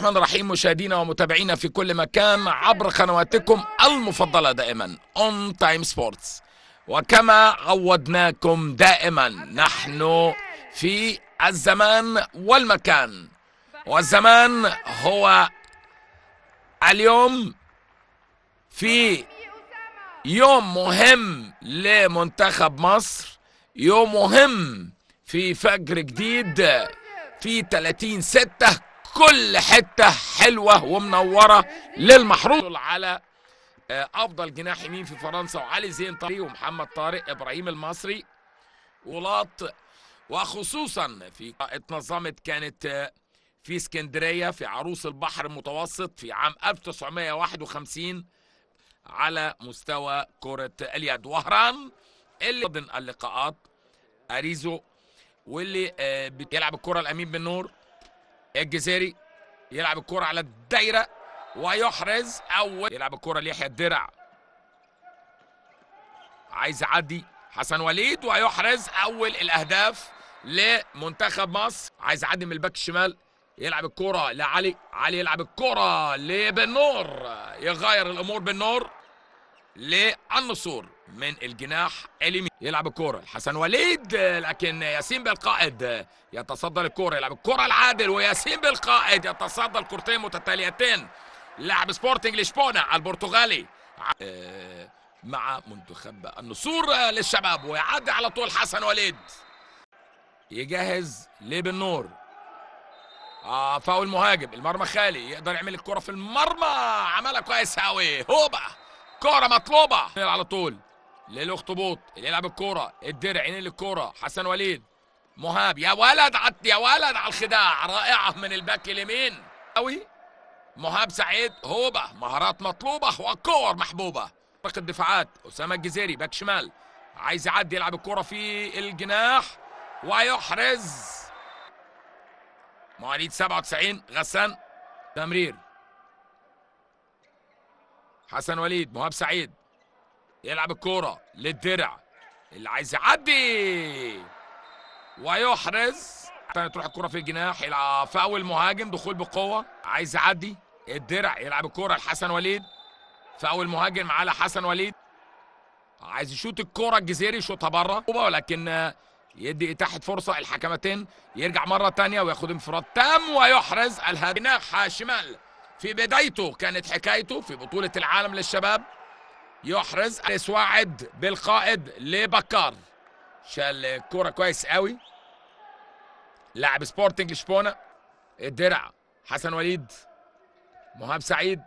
الرحمن الرحيم مشاهدينا ومتابعينا في كل مكان عبر قنواتكم المفضلة دائما On Time Sports وكما عودناكم دائما نحن في الزمان والمكان والزمان هو اليوم في يوم مهم لمنتخب مصر يوم مهم في فجر جديد في 30 ستة كل حته حلوه ومنوره للمحروس على آه، افضل جناح يمين في فرنسا وعلي زين طارق ومحمد طارق ابراهيم المصري ولاط وخصوصا في اتنظمت كانت آه، في اسكندريه في عروس البحر المتوسط في عام 1951 على مستوى كره اليد وهران اللي اللقاءات اريزو واللي آه، بيلعب الكره الامين بالنور الجزيري يلعب الكرة على الدايرة ويحرز أول يلعب الكرة ليحيى الدرع عايز يعدي حسن وليد ويحرز أول الأهداف لمنتخب مصر عايز يعدي من الباك الشمال يلعب الكرة لعلي علي يلعب الكرة لبنور يغير الأمور بالنور للنصور من الجناح اليمين يلعب الكرة الحسن وليد لكن ياسين بالقائد يتصدى الكرة يلعب الكرة العادل وياسين بالقائد يتصدى الكرتين متتاليتين لاعب سبورتنج لشبونة البرتغالي آه، مع منتخب النصور للشباب ويعدي على طول حسن وليد يجهز ليه بالنور آه فاول مهاجم المرمى خالي يقدر يعمل الكرة في المرمى عملها كويس قوي هوبا كرة مطلوبه على طول للاخطبوط اللي يلعب الكوره الدرع عينين الكورة حسن وليد مهاب يا ولد عط يا ولد على الخداع رائعه من الباك اليمين قوي مهاب سعيد هوبه مهارات مطلوبه والكور محبوبه فرق الدفاعات اسامه الجزيري باك شمال عايز يعدي يلعب الكره في الجناح ويحرز مواليد 97 غسان تمرير حسن وليد مهاب سعيد يلعب الكوره للدرع اللي عايز يعدي ويحرز تروح الكرة في الجناح يلعب فاول مهاجم دخول بقوة عايز يعدي الدرع يلعب الكرة لحسن وليد فاول مهاجم على حسن وليد عايز يشوط الكرة الجزيري يشوطها بره ولكن يدي إتاحة فرصة الحكمتين يرجع مرة تانية وياخد انفراد تام ويحرز الهدف جناح شمال في بدايته كانت حكايته في بطولة العالم للشباب يحرز أليس واعد بالقائد لبكار شال كرة كويس قوي لاعب سبورتنج لشبونة الدرع حسن وليد مهاب سعيد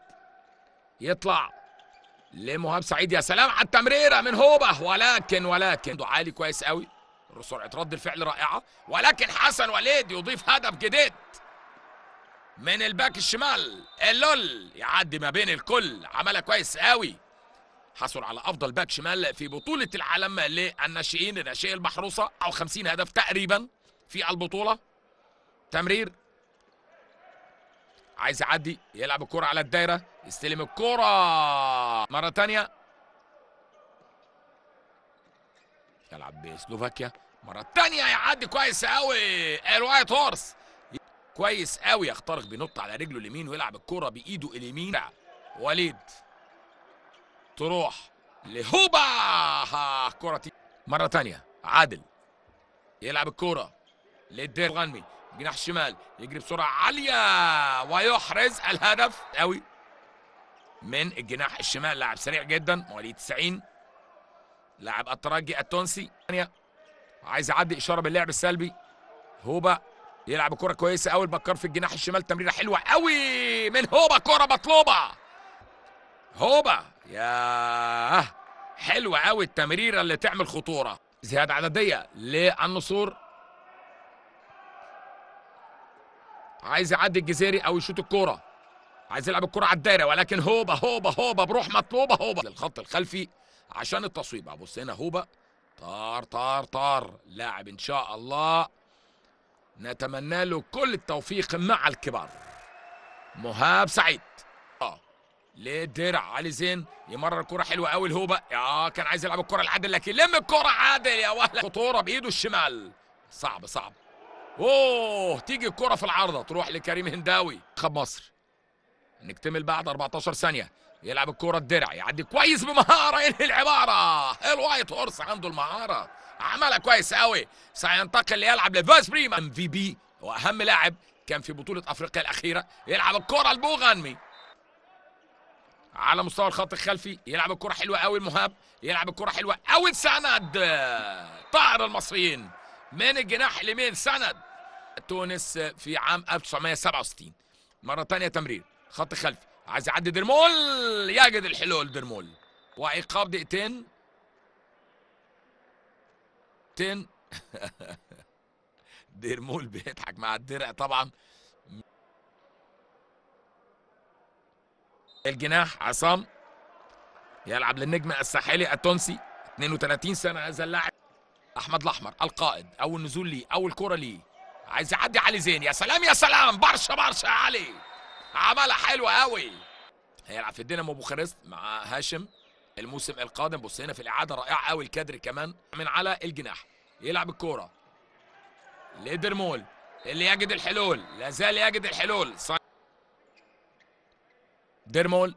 يطلع لمهاب سعيد يا سلام على التمريره من هوبه ولكن ولكن عالي كويس قوي سرعه رد الفعل رائعه ولكن حسن وليد يضيف هدف جديد من الباك الشمال اللول يعدي ما بين الكل عملها كويس قوي حصل على افضل باك شمال في بطوله العالم للناشئين الناشئين المحروسه او 50 هدف تقريبا في البطوله تمرير عايز يعدي يلعب الكره على الدايره يستلم الكره مره ثانيه يلعب بسلوفاكيا مره ثانيه يعدي كويس قوي الوايت هورس كويس قوي اخترق بينط على رجله اليمين ويلعب الكرة بايده اليمين وليد تروح لهوبا كرة مرة ثانيه عادل يلعب الكرة للدير غنمي جناح شمال يجري بسرعة عالية ويحرز الهدف قوي من الجناح الشمال لاعب سريع جدا مواليد 90 لاعب الترجي التونسي عايز يعدي اشاره باللعب السلبي هوبا يلعب كرة كويسة قوي البكار في الجناح الشمال تمريرة حلوة قوي من هوبا كرة مطلوبة هوبا يا حلوة قوي التمريرة اللي تعمل خطورة زيادة عددية للنصور عايز يعدي الجزيري او يشوط الكرة عايز يلعب الكره على الدايره ولكن هوبا هوبا هوبا بروح مطلوبه هوبا للخط الخلفي عشان التصويب بص هنا هوبا طار طار طار لاعب ان شاء الله نتمنى له كل التوفيق مع الكبار مهاب سعيد اه لدرع علي زين يمرر كرة حلوة قوي الهوبة اه كان عايز يلعب الكرة العادل لكن لم الكرة عادل يا وهلا خطورة بإيده الشمال صعب صعب اوه تيجي الكرة في العارضة تروح لكريم هنداوي خب مصر نكتمل بعد 14 ثانية يلعب الكرة الدرع يعدي كويس بمهارة ينهي العبارة الوايت هورس عنده المهارة عملها كويس قوي سينتقل ليلعب لفاس بريما ام في بي واهم لاعب كان في بطولة افريقيا الاخيرة يلعب الكرة البوغانمي على مستوى الخط الخلفي يلعب الكرة حلوة قوي المهاب يلعب الكرة حلوة قوي سند طائر المصريين من الجناح اليمين سند تونس في عام 1967 مرة ثانية تمرير خط خلفي عايز يعدي درمول يجد الحلول درمول وعقاب دقيقتين تن درمول بيضحك مع الدرع طبعا الجناح عصام يلعب للنجم الساحلي التونسي 32 سنه هذا اللاعب احمد الاحمر القائد اول نزول ليه اول كره ليه عايز يعدي علي زين يا سلام يا سلام برشا برشا يا علي عملها حلوه قوي هيلعب في الدينامو بوخارست مع هاشم الموسم القادم بص هنا في الاعاده رائعه قوي الكادر كمان من على الجناح يلعب الكوره ليدرمول اللي يجد الحلول لا زال يجد الحلول ديرمول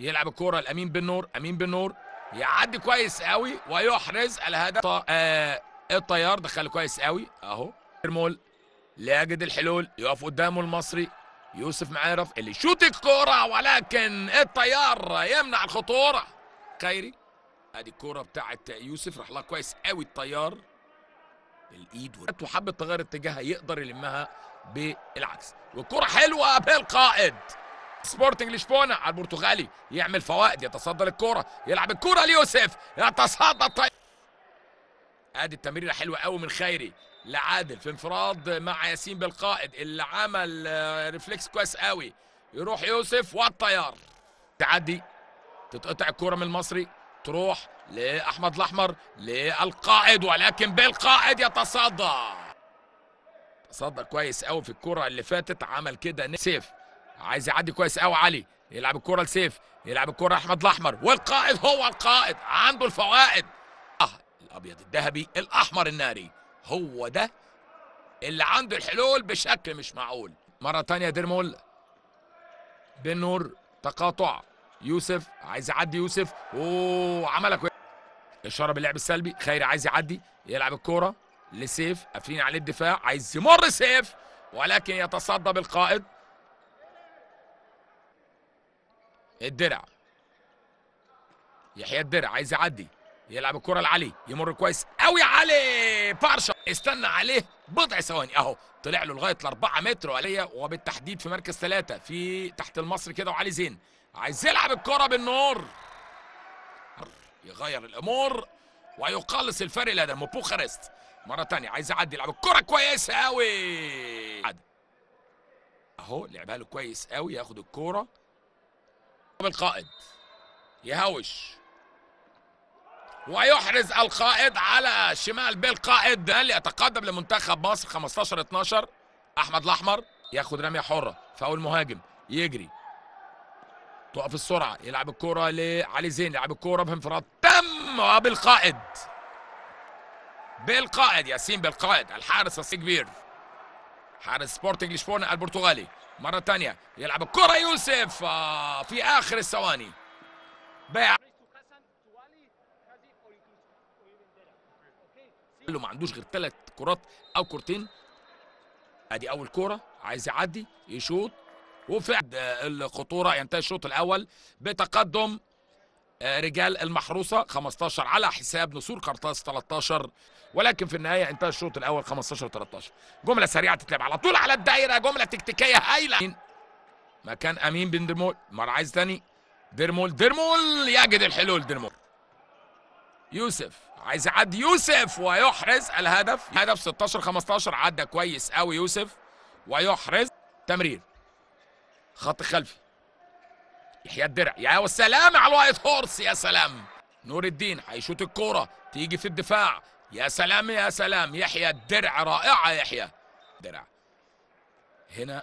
يلعب الكوره لامين بن نور امين بن نور يعدي كويس قوي ويحرز الهدف آه الطيار دخل كويس قوي اهو ديرمول لاجد الحلول يقف قدامه المصري يوسف معارف اللي شوت الكوره ولكن الطيار يمنع الخطوره خيري ادي الكوره بتاعت يوسف راح لها كويس قوي الطيار بالايد وحب تغير اتجاهها يقدر يلمها بالعكس والكره حلوه بالقائد سبورتنج لشبونه على البرتغالي يعمل فوائد يتصدى للكوره يلعب الكوره ليوسف يتصدى الطيار ادي التمريره حلوه قوي من خيري لعادل في انفراد مع ياسين بالقائد اللي عمل آه، ريفلكس كويس قوي يروح يوسف والطيار تعدي تتقطع الكرة من المصري تروح لأحمد الأحمر للقائد ولكن بالقائد يتصدى تصدى كويس قوي في الكرة اللي فاتت عمل كده سيف عايز يعدي كويس قوي علي يلعب الكرة لسيف يلعب الكرة أحمد الأحمر والقائد هو القائد عنده الفوائد آه الأبيض الذهبي الأحمر الناري هو ده اللي عنده الحلول بشكل مش معقول مرة تانية ديرمول بن نور تقاطع يوسف عايز يعدي يوسف اوه عملك اشاره باللعب السلبي خيري عايز يعدي يلعب الكوره لسيف قافلين عليه الدفاع عايز يمر سيف ولكن يتصدى بالقائد الدرع يحيى الدرع عايز يعدي يلعب الكره لعلي يمر كويس قوي علي برشا استنى عليه بضع ثواني اهو طلع له لغايه الأربعة متر وعليا وبالتحديد في مركز ثلاثه في تحت المصري كده وعلي زين عايز يلعب الكره بالنور يغير الامور ويقلص الفرق لدى بوخارست مره تانية عايز يعدي يلعب الكره كويسه قوي اهو لعبها له كويس قوي ياخد الكوره بالقائد يهوش ويحرز القائد على شمال بالقائد ده ليتقدم لمنتخب مصر 15 12 احمد الاحمر ياخد رميه حره فاول مهاجم يجري توقف السرعه يلعب الكوره لعلي زين يلعب الكوره بانفراد تم وبالقائد بالقائد ياسين بالقائد الحارس اصلي كبير حارس سبورتنج لشبونه البرتغالي مره ثانيه يلعب الكره يوسف آه، في اخر الثواني بيع له ما عندوش غير ثلاث كرات او كورتين ادي اول كوره عايز يعدي يشوط وفعل الخطوره ينتهي يعني الشوط الاول بتقدم آه، رجال المحروسه 15 على حساب نسور قرطاس 13 ولكن في النهايه انتهى الشوط الاول 15 13 جمله سريعه تتلعب على طول على الدائره جمله تكتيكيه هايله مكان امين بن درمول مره عايز ثاني درمول درمول يجد الحلول درمول يوسف عايز يعدي يوسف ويحرز الهدف هدف 16 15 عدى كويس قوي يوسف ويحرز تمرير خط خلفي يحيى الدرع يا سلام على الوايت هورس يا سلام نور الدين هيشوط الكوره تيجي في الدفاع يا سلام يا سلام يحيى الدرع رائعه يحيى درع هنا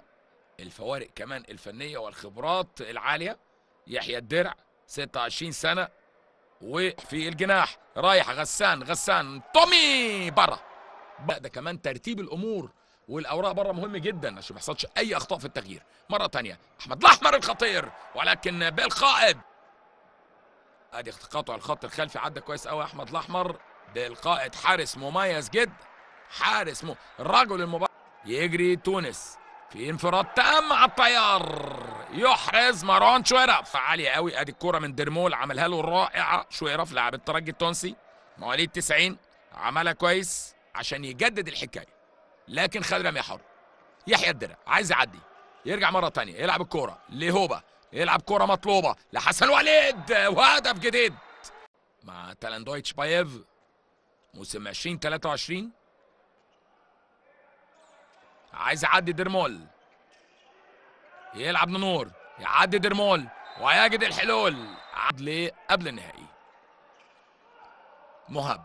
الفوارق كمان الفنيه والخبرات العاليه يحيى الدرع 26 سنه وفي الجناح رايح غسان غسان تومي بره ده كمان ترتيب الامور والاوراق بره مهم جدا عشان ما يحصلش اي اخطاء في التغيير مره تانية احمد الاحمر الخطير ولكن بالقائد ادي تقاطع الخط الخلفي عدى كويس قوي احمد الاحمر بالقائد حارس مميز جدا حارس م... رجل المباراه يجري تونس في انفراد تام على الطيار يحرز مروان شويرف عاليه قوي ادي الكوره من ديرمول عملها له رائعه شويرف لاعب الترجي التونسي مواليد 90 عملها كويس عشان يجدد الحكايه لكن خد رميه حر يحيى الدرع عايز يعدي يرجع مره تانية يلعب الكوره لهوبا يلعب كوره مطلوبه لحسن وليد وهدف جديد مع تالاندويتش بايف موسم 2023 عايز يعدي ديرمول يلعب منور يعدي درمول ويجد الحلول عدل قبل النهائي مهاب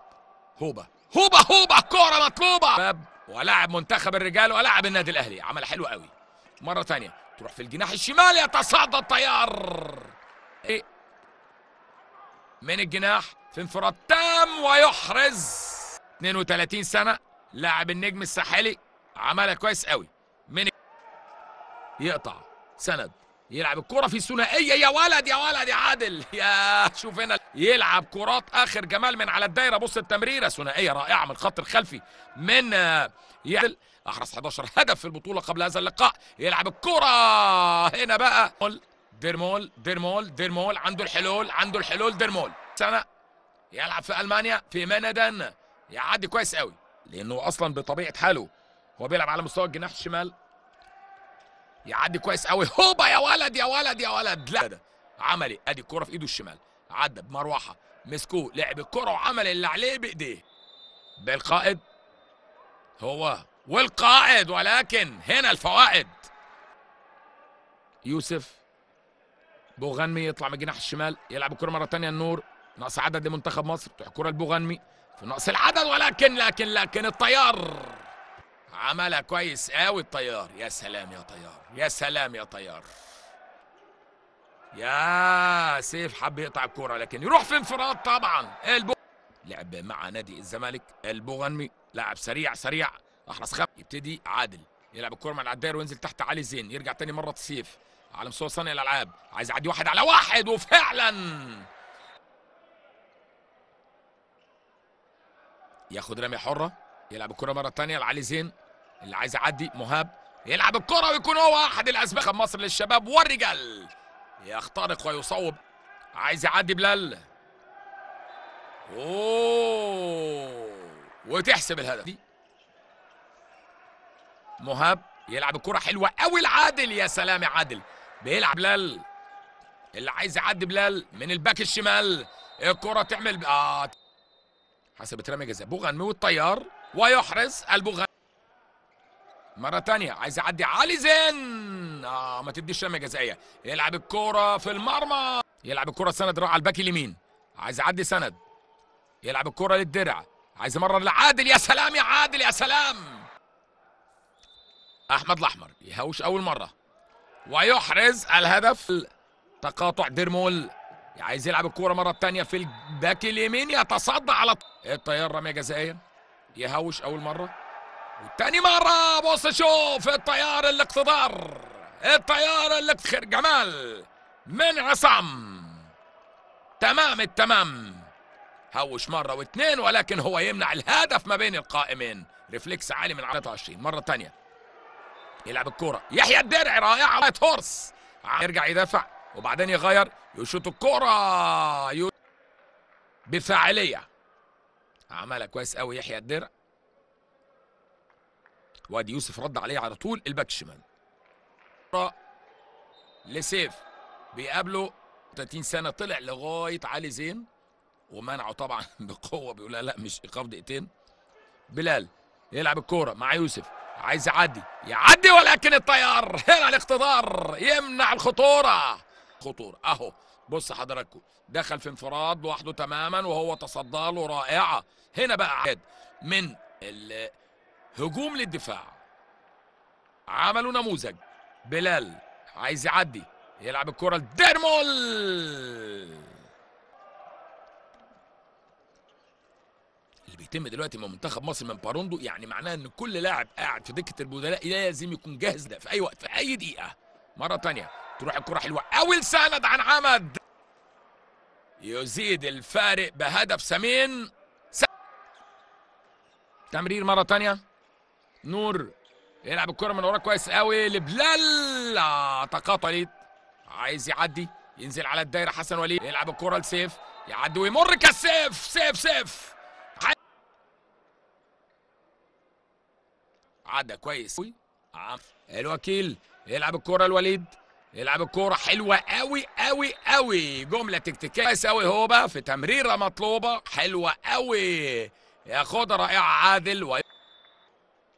هوبا هوبا هوبا كوره مطلوبة ولاعب منتخب الرجال ولاعب النادي الاهلي عمل حلو قوي مرة ثانية تروح في الجناح الشمال يتصدى الطيار إيه؟ من الجناح في انفراد تام ويحرز 32 سنة لاعب النجم الساحلي عملها كويس قوي من يقطع سند يلعب الكرة في ثنائية يا ولد يا ولد يا عادل يا شوف هنا يلعب كرات آخر جمال من على الدايرة بص التمريرة ثنائية رائعة من الخط الخلفي من آه، يعدل أحرز 11 هدف في البطولة قبل هذا اللقاء يلعب الكرة هنا بقى ديرمول ديرمول ديرمول عنده الحلول عنده الحلول ديرمول سنة يلعب في ألمانيا في مندن يعدي كويس قوي لأنه أصلا بطبيعة حاله هو بيلعب على مستوى الجناح الشمال يعدي كويس قوي هوبا يا ولد يا ولد يا ولد لا عملي ادي الكره في ايده الشمال عدى بمروحه مسكوه لعب الكره وعمل اللي عليه بايديه بالقائد هو والقائد ولكن هنا الفوائد يوسف بوغنمي يطلع من جناح الشمال يلعب الكره مره ثانيه النور نقص عدد لمنتخب مصر تروح الكره لبوغنمي في نقص العدد ولكن لكن لكن الطيار عملها كويس قوي الطيار يا سلام يا طيار يا سلام يا طيار يا سيف حب يقطع الكوره لكن يروح في انفراد طبعا البو لعب مع نادي الزمالك البوغنمي لاعب سريع سريع احرص خم يبتدي عادل يلعب الكوره من العداير وينزل تحت علي زين يرجع تاني مره سيف على مستوى صانع الالعاب عايز يعدي واحد على واحد وفعلا ياخد رمي حره يلعب الكره مره ثانيه لعلي زين اللي عايز يعدي مهاب يلعب الكره ويكون هو احد الاسباب مصر للشباب والرجال يخترق ويصوب عايز يعدي بلال اوه وتحسب الهدف دي مهاب يلعب الكره حلوه قوي لعادل يا سلام يا عادل بيلعب بلال اللي عايز يعدي بلال من الباك الشمال الكره تعمل اه حسبت ترمي جزاء بوغنمي والطيار ويحرز البوغنمي مرة تانية عايز يعدي علي زين اه ما تديش رمية جزائية يلعب الكورة في المرمى يلعب الكورة سند راح على الباك اليمين عايز يعدي سند يلعب الكورة للدرع عايز يمرر لعادل يا سلام يا عادل يا سلام احمد الاحمر يهوش اول مرة ويحرز الهدف تقاطع ديرمول عايز يلعب الكورة مرة تانية في الباك اليمين يتصدى على الطيار رمية جزائية يهوش اول مرة وثاني مرة بص شوف الطيار الاقتدار الطيار الاقتخر جمال من عصام تمام التمام هوش مرة واثنين ولكن هو يمنع الهدف ما بين القائمين ريفلكس عالي من 23 مرة ثانية يلعب الكورة يحيى الدرع رائعة رايت هورس يرجع يدافع وبعدين يغير يشوط الكورة بفاعلية عملها كويس قوي يحيى الدرع وادي يوسف رد عليه على طول الباك الشمال لسيف بيقابله 30 سنه طلع لغايه علي زين ومنعه طبعا بقوه بيقول لا مش ايقاف دقيقتين بلال يلعب الكوره مع يوسف عايز يعدي يعدي ولكن الطيار هنا الاقتدار يمنع الخطوره خطوره اهو بص حضراتكم دخل في انفراد لوحده تماما وهو تصدى له رائعه هنا بقى عاد من هجوم للدفاع عملوا نموذج بلال عايز يعدي يلعب الكرة لديرمول اللي بيتم دلوقتي من منتخب مصر من باروندو يعني معناه ان كل لاعب قاعد في دكة البدلاء لازم يكون جاهز ده في اي وقت في اي دقيقة مرة تانية تروح الكرة حلوة اول سند عن عمد يزيد الفارق بهدف سمين س... تمرير مرة تانية نور يلعب الكره من ورا كويس قوي لبلال تقاطعت عايز يعدي ينزل على الدايره حسن وليد يلعب الكره لسيف يعدي ويمر كالسيف سيف سيف عدى كويس الوكيل يلعب الكره لوليد يلعب الكوره حلوه قوي قوي قوي جمله تكتيكيه كويس قوي هوبا في تمريره مطلوبه حلوه قوي ياخدها رائعه عادل و...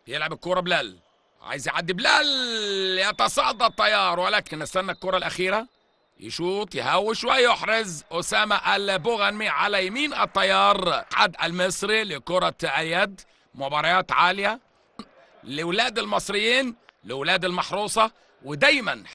بيلعب الكرة بلال عايز يعدي بلال يتصدى الطيار ولكن استنى الكرة الأخيرة يشوط يهوش ويحرز أسامة البوغنمي على يمين الطيار عد المصري لكرة اليد مباريات عالية لولاد المصريين لولاد المحروسة ودايما